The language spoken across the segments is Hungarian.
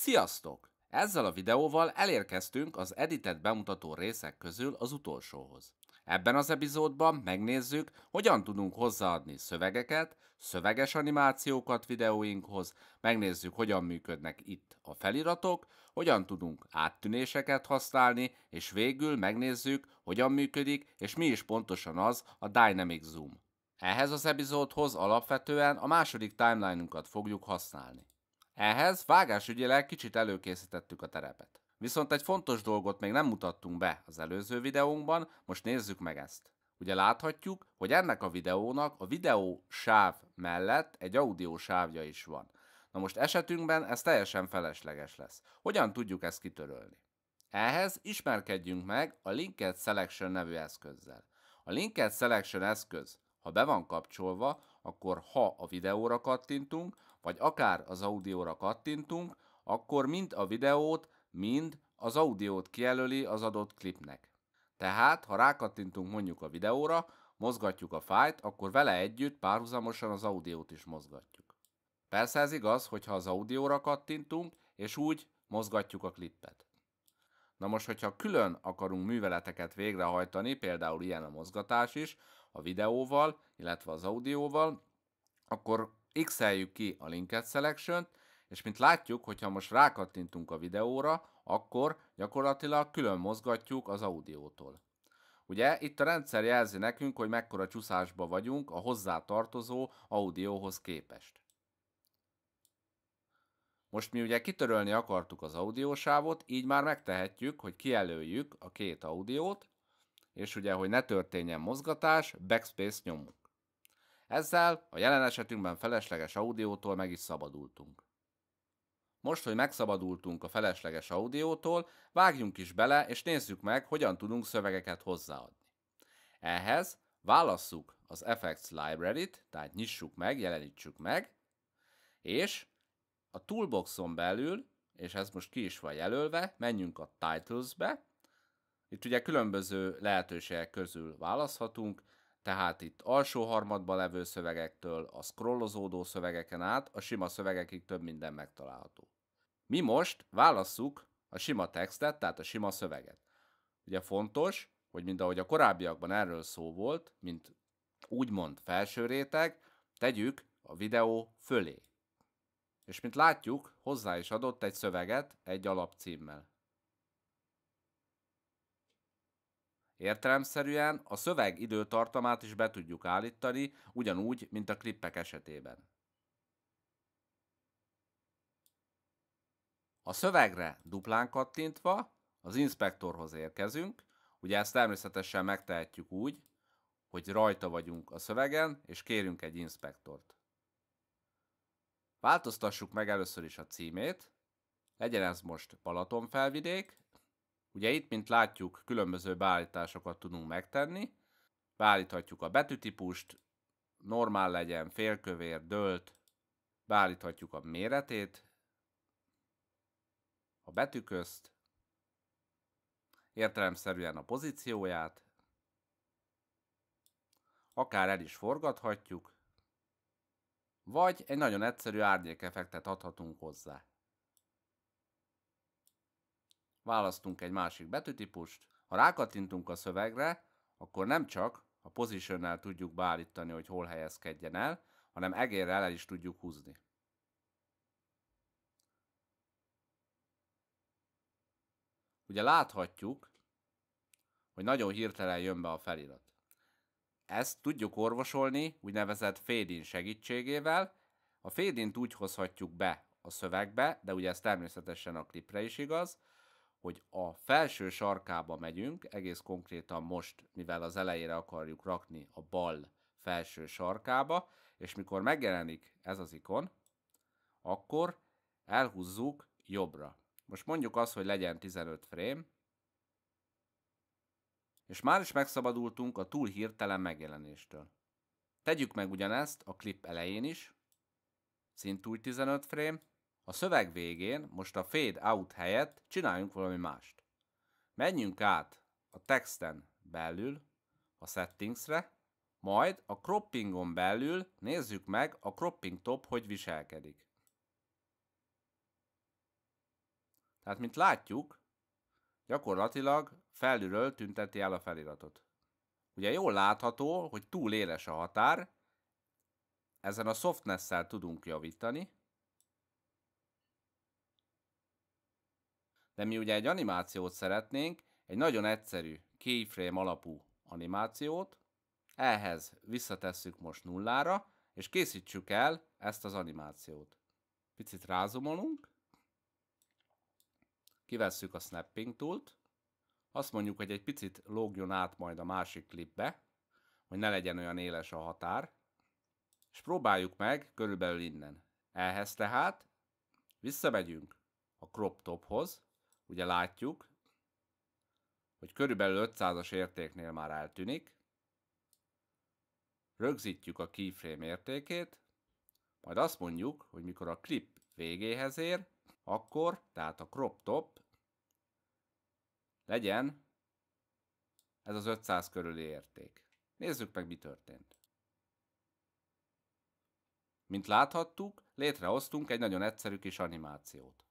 Sziasztok! Ezzel a videóval elérkeztünk az editet bemutató részek közül az utolsóhoz. Ebben az epizódban megnézzük, hogyan tudunk hozzáadni szövegeket, szöveges animációkat videóinkhoz, megnézzük, hogyan működnek itt a feliratok, hogyan tudunk áttűnéseket használni, és végül megnézzük, hogyan működik, és mi is pontosan az a Dynamic Zoom. Ehhez az epizódhoz alapvetően a második timeline-unkat fogjuk használni. Ehhez vágásügyileg kicsit előkészítettük a terepet. Viszont egy fontos dolgot még nem mutattunk be az előző videónkban, most nézzük meg ezt. Ugye láthatjuk, hogy ennek a videónak a videó sáv mellett egy audio sávja is van. Na most esetünkben ez teljesen felesleges lesz. Hogyan tudjuk ezt kitörölni? Ehhez ismerkedjünk meg a Linked Selection nevű eszközzel. A Linked Selection eszköz, ha be van kapcsolva, akkor ha a videóra kattintunk, vagy akár az audióra kattintunk, akkor mind a videót, mind az audiót kijelöli az adott klipnek. Tehát, ha rákattintunk mondjuk a videóra, mozgatjuk a fájt, akkor vele együtt párhuzamosan az audiót is mozgatjuk. Persze ez igaz, hogyha az audióra kattintunk, és úgy mozgatjuk a klippet. Na most, hogyha külön akarunk műveleteket végrehajtani, például ilyen a mozgatás is, a videóval, illetve az audióval, akkor x ki a Linked selection és mint látjuk, hogyha most rákattintunk a videóra, akkor gyakorlatilag külön mozgatjuk az audiótól. Ugye itt a rendszer jelzi nekünk, hogy mekkora csúszásba vagyunk a hozzátartozó audióhoz képest. Most mi ugye kitörölni akartuk az audiósávot, így már megtehetjük, hogy kijelöljük a két audiót, és ugye, hogy ne történjen mozgatás, backspace nyomunk. Ezzel a jelen esetünkben felesleges audiótól meg is szabadultunk. Most, hogy megszabadultunk a felesleges audiótól, vágjunk is bele, és nézzük meg, hogyan tudunk szövegeket hozzáadni. Ehhez válasszuk az Effects Library-t, tehát nyissuk meg, jelenítsük meg, és a Toolboxon belül, és ez most ki is van jelölve, menjünk a Titles-be, itt ugye különböző lehetőségek közül választhatunk, tehát itt alsó harmadban levő szövegektől a scrollozódó szövegeken át a sima szövegekig több minden megtalálható. Mi most válasszuk a sima textet, tehát a sima szöveget. Ugye fontos, hogy mind ahogy a korábbiakban erről szó volt, mint úgymond felső réteg, tegyük a videó fölé. És mint látjuk, hozzá is adott egy szöveget egy alapcímmel. Értelemszerűen a szöveg időtartamát is be tudjuk állítani, ugyanúgy, mint a klippek esetében. A szövegre duplán kattintva az inspektorhoz érkezünk, ugye ezt természetesen megtehetjük úgy, hogy rajta vagyunk a szövegen, és kérünk egy inspektort. Változtassuk meg először is a címét, legyen ez most Balatonfelvidék, Ugye itt, mint látjuk, különböző beállításokat tudunk megtenni. Beállíthatjuk a betűtípust, normál legyen, félkövér, dölt, beállíthatjuk a méretét, a betűközt, értelemszerűen a pozícióját, akár el is forgathatjuk, vagy egy nagyon egyszerű árnyékeffektet adhatunk hozzá választunk egy másik betűtípust. Ha rákattintunk a szövegre, akkor nem csak a positionnel tudjuk beállítani, hogy hol helyezkedjen el, hanem egérrel el is tudjuk húzni. Ugye láthatjuk, hogy nagyon hirtelen jön be a felirat. Ezt tudjuk orvosolni úgynevezett fédin segítségével. A fédint úgy hozhatjuk be a szövegbe, de ugye ez természetesen a klipre is igaz, hogy a felső sarkába megyünk, egész konkrétan most, mivel az elejére akarjuk rakni a bal felső sarkába, és mikor megjelenik ez az ikon, akkor elhúzzuk jobbra. Most mondjuk azt, hogy legyen 15 frame, és már is megszabadultunk a túl hirtelen megjelenéstől. Tegyük meg ugyanezt a klip elején is, szintúgy 15 frame, a szöveg végén most a fade out helyett csináljunk valami mást. Menjünk át a texten belül a settingsre, majd a croppingon belül nézzük meg a cropping top, hogy viselkedik. Tehát, mint látjuk, gyakorlatilag felülről tünteti el a feliratot. Ugye jól látható, hogy túl éles a határ, ezen a softness-szel tudunk javítani, De mi ugye egy animációt szeretnénk, egy nagyon egyszerű, keyframe alapú animációt, ehhez visszatesszük most nullára, és készítsük el ezt az animációt. Picit rázumolunk, kivesszük a snapping tool-t, azt mondjuk, hogy egy picit lógjon át majd a másik klipbe, hogy ne legyen olyan éles a határ, és próbáljuk meg körülbelül innen. Ehhez tehát visszamegyünk a crop tophoz, ugye látjuk, hogy körülbelül 500-as értéknél már eltűnik, rögzítjük a keyframe értékét, majd azt mondjuk, hogy mikor a clip végéhez ér, akkor, tehát a crop top legyen ez az 500 körüli érték. Nézzük meg, mi történt. Mint láthattuk, létrehoztunk egy nagyon egyszerű kis animációt.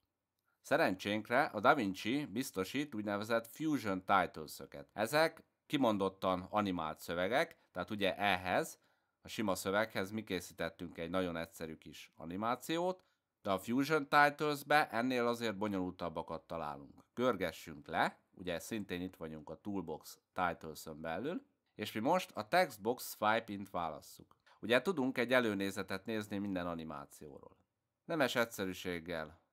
Szerencsénkre a Da Vinci biztosít úgynevezett fusion title-szöket. Ezek kimondottan animált szövegek, tehát ugye ehhez, a sima szöveghez mi készítettünk egy nagyon egyszerű kis animációt, de a Fusion Titles-be ennél azért bonyolultabbakat találunk. Görgessünk le, ugye szintén itt vagyunk a Toolbox titles belül, és mi most a Textbox Swipe Int válasszuk. Ugye tudunk egy előnézetet nézni minden animációról. Nemes egyszerűséggel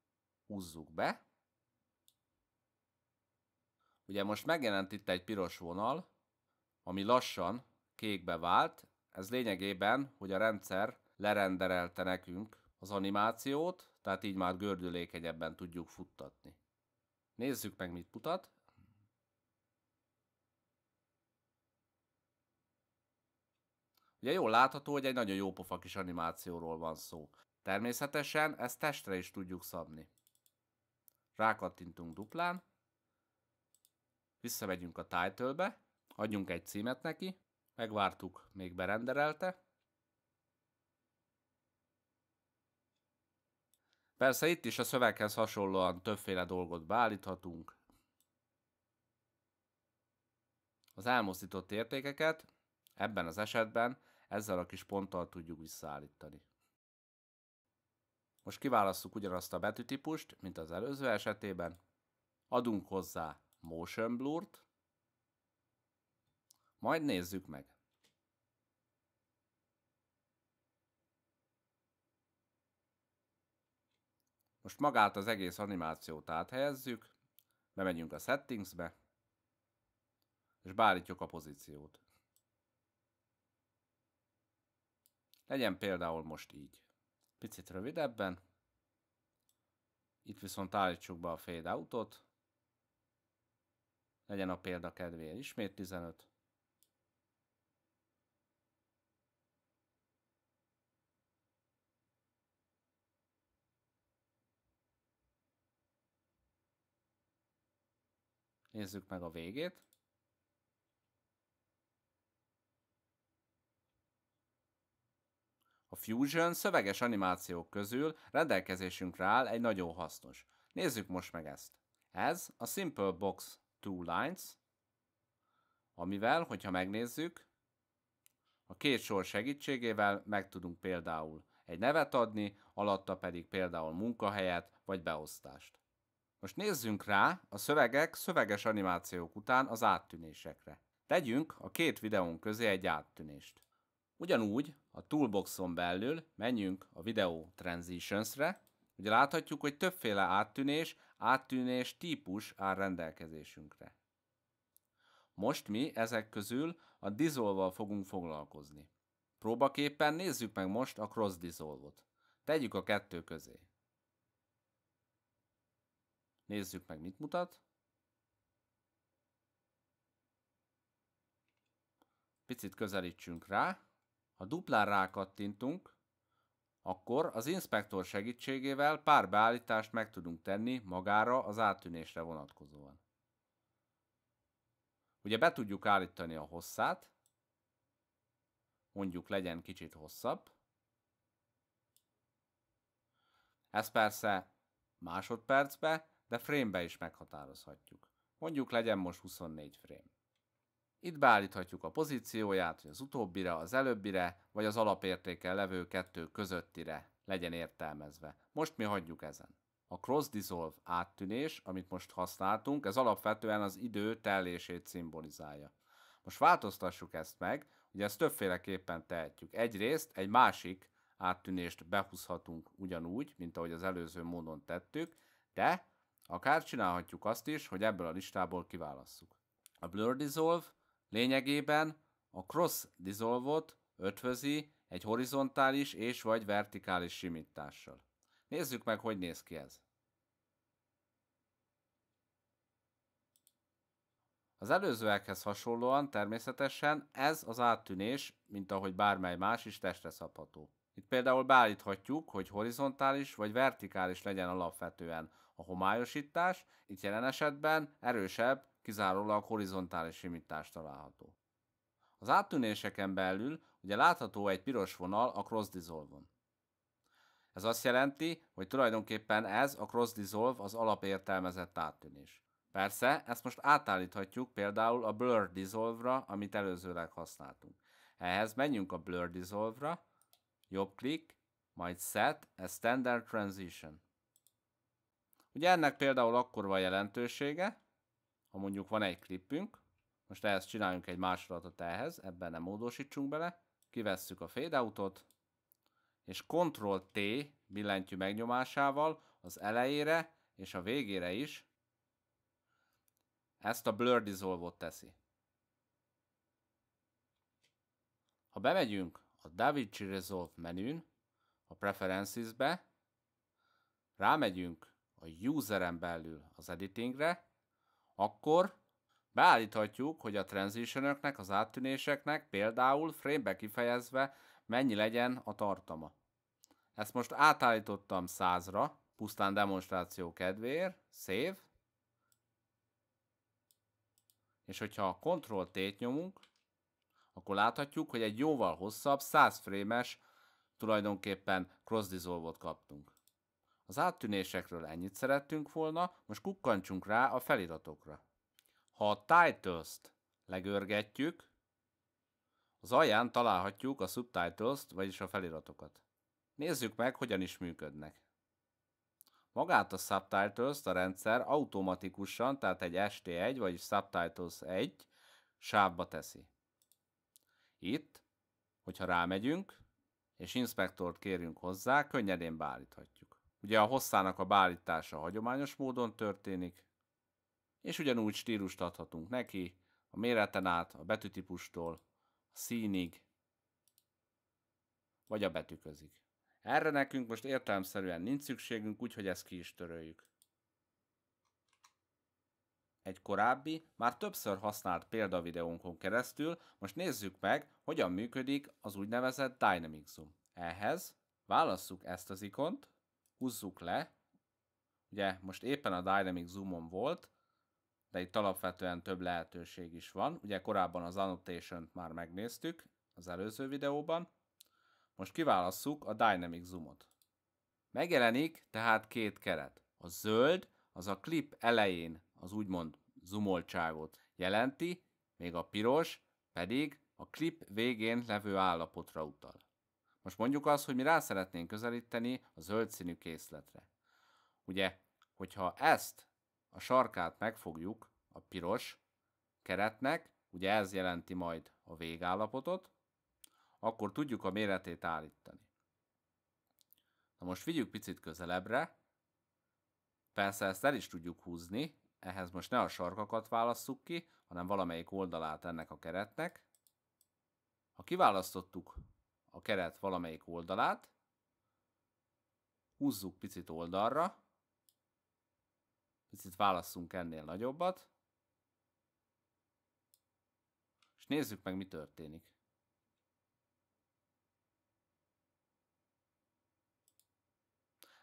húzzuk be. Ugye most megjelent itt egy piros vonal, ami lassan kékbe vált. Ez lényegében, hogy a rendszer lerenderelte nekünk az animációt, tehát így már gördülékenyebben tudjuk futtatni. Nézzük meg, mit mutat. Ugye jól látható, hogy egy nagyon jópofa kis animációról van szó. Természetesen ezt testre is tudjuk szabni rákattintunk duplán, visszamegyünk a title-be, adjunk egy címet neki, megvártuk, még berenderelte. Persze itt is a szöveghez hasonlóan többféle dolgot beállíthatunk. Az elmozdított értékeket ebben az esetben ezzel a kis ponttal tudjuk visszaállítani. Most kiválasztjuk ugyanazt a betűtípust, mint az előző esetében. Adunk hozzá motion blur-t. majd nézzük meg. Most magát az egész animációt áthelyezzük, bemegyünk a settingsbe, és beállítjuk a pozíciót. Legyen például most így. Picit rövidebben. Itt viszont állítsuk be a fade autót. Legyen a példa kedvéért ismét 15. Nézzük meg a végét. A Fusion szöveges animációk közül rendelkezésünkre áll egy nagyon hasznos. Nézzük most meg ezt. Ez a Simple Box Two Lines, amivel, hogyha megnézzük, a két sor segítségével meg tudunk például egy nevet adni, alatta pedig például munkahelyet vagy beosztást. Most nézzünk rá a szövegek szöveges animációk után az áttűnésekre. Tegyünk a két videón közé egy áttűnést. Ugyanúgy a Toolboxon belül menjünk a Video Transitions-re, ugye láthatjuk, hogy többféle áttűnés, áttűnés típus áll rendelkezésünkre. Most mi ezek közül a dissolve fogunk foglalkozni. Próbaképpen nézzük meg most a cross dissolve -ot. Tegyük a kettő közé. Nézzük meg, mit mutat. Picit közelítsünk rá. Ha duplán rákattintunk, akkor az inspektor segítségével pár beállítást meg tudunk tenni magára az áttűnésre vonatkozóan. Ugye be tudjuk állítani a hosszát, mondjuk legyen kicsit hosszabb. Ez persze másodpercbe, de frame-be is meghatározhatjuk. Mondjuk legyen most 24 frame. Itt beállíthatjuk a pozícióját, hogy az utóbbira, az előbbire, vagy az alapértéken levő kettő közöttire legyen értelmezve. Most mi hagyjuk ezen. A cross dissolve áttűnés, amit most használtunk, ez alapvetően az idő tellését szimbolizálja. Most változtassuk ezt meg, ugye ezt többféleképpen tehetjük. Egyrészt egy másik áttűnést behúzhatunk ugyanúgy, mint ahogy az előző módon tettük, de akár csinálhatjuk azt is, hogy ebből a listából kiválasszuk. A blur dissolve Lényegében a cross dissolvot ötvözi egy horizontális és vagy vertikális simítással. Nézzük meg, hogy néz ki ez. Az előzőekhez hasonlóan természetesen ez az áttűnés, mint ahogy bármely más is testre szabható. Itt például beállíthatjuk, hogy horizontális vagy vertikális legyen alapvetően a homályosítás, itt jelen esetben erősebb kizárólag horizontális simítás található. Az áttűnéseken belül ugye látható egy piros vonal a cross dissolve -on. Ez azt jelenti, hogy tulajdonképpen ez a cross dissolve az alapértelmezett áttűnés. Persze, ezt most átállíthatjuk például a blur dissolve-ra, amit előzőleg használtunk. Ehhez menjünk a blur dissolve-ra, jobb klik, majd set, a standard transition. Ugye ennek például akkor van jelentősége, ha mondjuk van egy klipünk, most ehhez csináljunk egy másolatot ehhez, ebben nem módosítsunk bele, kivesszük a fade outot, és Ctrl-T billentyű megnyomásával az elejére és a végére is ezt a Blur dissolve teszi. Ha bemegyünk a DaVinci Resolve menün, a Preferences-be, rámegyünk a Useren belül az Editingre, akkor beállíthatjuk, hogy a transition az áttűnéseknek például frame kifejezve mennyi legyen a tartama. Ezt most átállítottam 100-ra, pusztán demonstráció kedvéért, save, és hogyha a Ctrl T-t nyomunk, akkor láthatjuk, hogy egy jóval hosszabb, 100 frémes tulajdonképpen cross kaptunk. Az áttűnésekről ennyit szerettünk volna, most kukkantsunk rá a feliratokra. Ha a titles-t legörgetjük, az alján találhatjuk a subtitles-t, vagyis a feliratokat. Nézzük meg, hogyan is működnek. Magát a subtitles a rendszer automatikusan, tehát egy ST1, vagyis subtitles 1 sávba teszi. Itt, hogyha rámegyünk, és inspektort kérünk hozzá, könnyedén beállíthatjuk. Ugye a hosszának a beállítása hagyományos módon történik, és ugyanúgy stílust adhatunk neki, a méreten át, a betűtípustól, a színig, vagy a betűközig. Erre nekünk most értelemszerűen nincs szükségünk, úgyhogy ezt ki is töröljük. Egy korábbi, már többször használt példavideónkon keresztül most nézzük meg, hogyan működik az úgynevezett Dynamic Zoom. Ehhez válasszuk ezt az ikont, húzzuk le, ugye most éppen a Dynamic Zoomon volt, de itt alapvetően több lehetőség is van. Ugye korábban az annotation már megnéztük az előző videóban. Most kiválasszuk a Dynamic Zoomot. Megjelenik tehát két keret. A zöld az a klip elején az úgymond zoomoltságot jelenti, még a piros pedig a klip végén levő állapotra utal. Most mondjuk azt, hogy mi rá szeretnénk közelíteni a zöld színű készletre. Ugye, hogyha ezt a sarkát megfogjuk a piros keretnek, ugye ez jelenti majd a végállapotot, akkor tudjuk a méretét állítani. Na most vigyük picit közelebbre, persze ezt el is tudjuk húzni, ehhez most ne a sarkakat válasszuk ki, hanem valamelyik oldalát ennek a keretnek. Ha kiválasztottuk a keret valamelyik oldalát, húzzuk picit oldalra, picit válasszunk ennél nagyobbat, és nézzük meg, mi történik.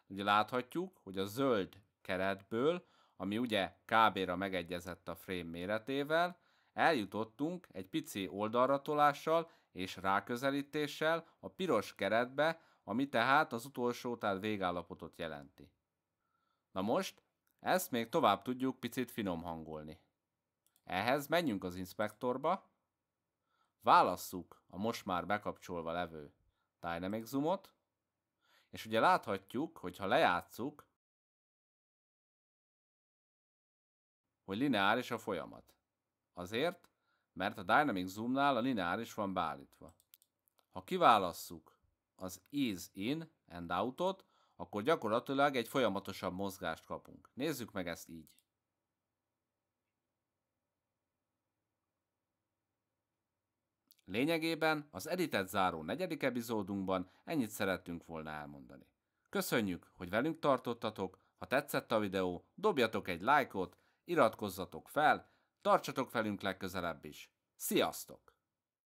Ugye láthatjuk, hogy a zöld keretből, ami ugye kb-ra megegyezett a frame méretével, eljutottunk egy pici oldalratolással, és ráközelítéssel a piros keretbe, ami tehát az utolsó tehát végállapotot jelenti. Na most, ezt még tovább tudjuk picit finom hangolni. Ehhez menjünk az inspektorba, válasszuk a most már bekapcsolva levő Dynamic Zoomot, és ugye láthatjuk, hogy ha lejátszuk, hogy lineáris a folyamat. Azért, mert a Dynamic Zoomnál a lineáris van beállítva. Ha kiválasszuk az Ease In and Out-ot, akkor gyakorlatilag egy folyamatosabb mozgást kapunk. Nézzük meg ezt így. Lényegében az editett záró negyedik epizódunkban ennyit szerettünk volna elmondani. Köszönjük, hogy velünk tartottatok, ha tetszett a videó, dobjatok egy lájkot, iratkozzatok fel, Tartsatok velünk legközelebb is. Sziasztok!